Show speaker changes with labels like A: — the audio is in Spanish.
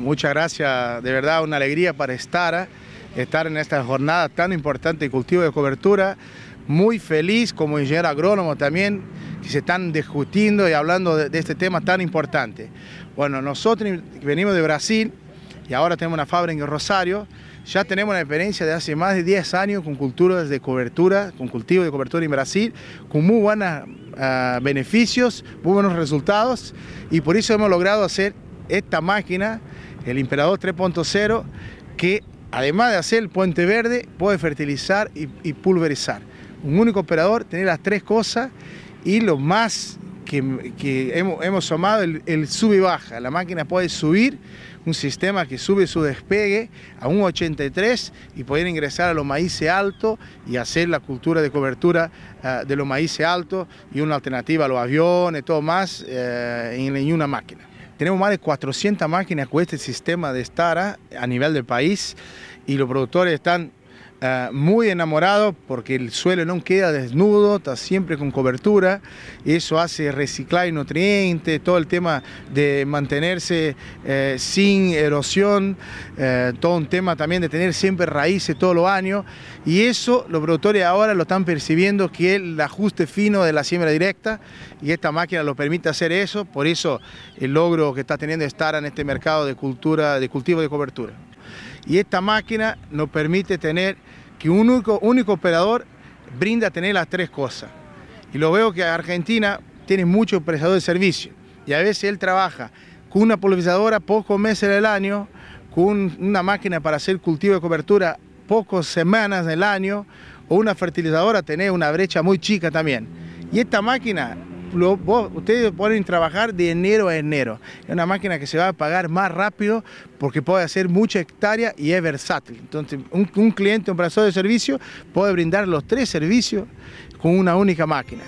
A: Muchas gracias, de verdad una alegría para estar, ¿eh? estar en esta jornada tan importante de cultivo de cobertura. Muy feliz como ingeniero agrónomo también, que se están discutiendo y hablando de, este tema tan importante. Bueno, nosotros venimos de Brasil y ahora tenemos una fábrica en Rosario, ya tenemos una experiencia de hace más de 10 años con culturas de cobertura, con cultivo de cobertura en Brasil, con muy buenos ah, beneficios, muy buenos resultados y por eso hemos logrado hacer esta máquina el Imperador 3.0, que además de hacer el puente verde, puede fertilizar y, pulverizar. Un único operador, tener las tres cosas y lo más que, hemos, hemos, es el, el sube y baja. La máquina puede subir, un sistema que sube su despegue a un 83 y poder ingresar a los maíces altos y hacer la cultura de cobertura ah, de los maíces altos y una alternativa a los aviones, todo más, eh, en una máquina. Tenemos más de 400 máquinas con este sistema de Stara a nivel del país y los productores están Ah, muy enamorado porque el suelo no queda desnudo, está siempre con cobertura, eso hace reciclar nutrientes, todo el tema de mantenerse eh, sin erosión, eh, todo un tema también de tener siempre raíces todos los años y eso los productores ahora lo están percibiendo que el ajuste fino de la siembra directa y esta máquina lo permite hacer eso, por eso el logro que está teniendo estar en este mercado de cultura, de cultivo de cobertura. Y esta máquina nos permite tener que un único, operador brinda tener las tres cosas. Y lo veo que Argentina tiene muchos prestadores de servicio. Y a veces él trabaja con una pulverizadora pocos meses del año, con una máquina para hacer cultivo de cobertura pocas semanas del año, o una fertilizadora tener una brecha muy chica también. Y esta máquina ustedes pueden trabajar de enero a enero. Es una máquina que se va a pagar más rápido porque puede hacer mucha hectárea y es versátil. Entonces, un cliente, un brazo de servicio, puede brindar los tres servicios con una única máquina.